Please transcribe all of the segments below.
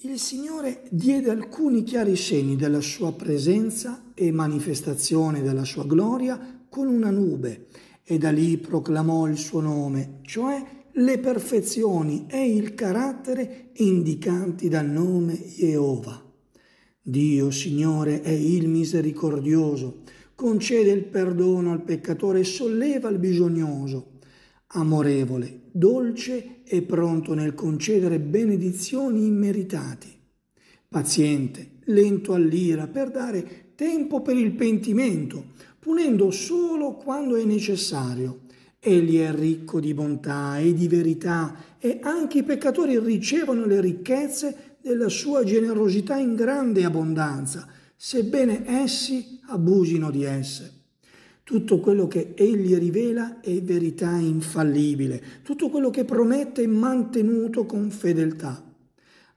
Il Signore diede alcuni chiari segni della sua presenza e manifestazione della sua gloria con una nube e da lì proclamò il suo nome, cioè le perfezioni e il carattere indicanti dal nome Jehovah. Dio Signore è il misericordioso, concede il perdono al peccatore e solleva il bisognoso amorevole, dolce e pronto nel concedere benedizioni immeritati, paziente, lento all'ira per dare tempo per il pentimento, punendo solo quando è necessario. Egli è ricco di bontà e di verità e anche i peccatori ricevono le ricchezze della sua generosità in grande abbondanza, sebbene essi abusino di esse. Tutto quello che egli rivela è verità infallibile, tutto quello che promette è mantenuto con fedeltà.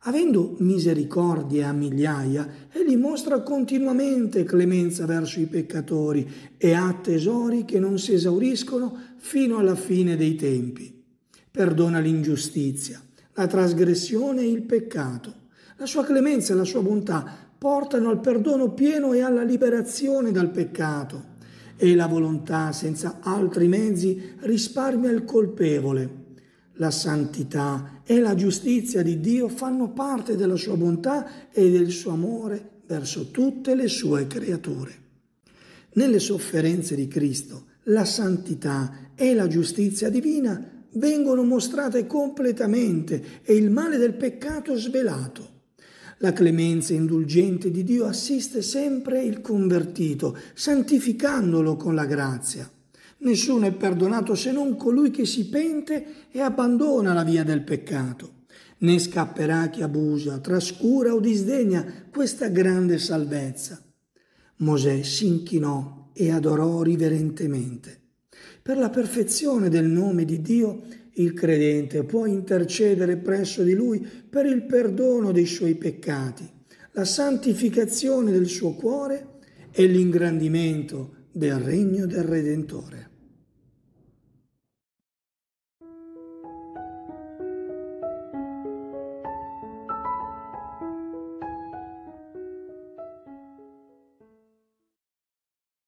Avendo misericordia a migliaia, egli mostra continuamente clemenza verso i peccatori e ha tesori che non si esauriscono fino alla fine dei tempi. Perdona l'ingiustizia, la trasgressione e il peccato. La sua clemenza e la sua bontà portano al perdono pieno e alla liberazione dal peccato e la volontà senza altri mezzi risparmia il colpevole. La santità e la giustizia di Dio fanno parte della sua bontà e del suo amore verso tutte le sue creature. Nelle sofferenze di Cristo, la santità e la giustizia divina vengono mostrate completamente e il male del peccato svelato. La clemenza indulgente di Dio assiste sempre il convertito, santificandolo con la grazia. Nessuno è perdonato se non colui che si pente e abbandona la via del peccato. Ne scapperà chi abusa, trascura o disdegna questa grande salvezza. Mosè si inchinò e adorò riverentemente. Per la perfezione del nome di Dio il credente può intercedere presso di lui per il perdono dei suoi peccati, la santificazione del suo cuore e l'ingrandimento del regno del Redentore.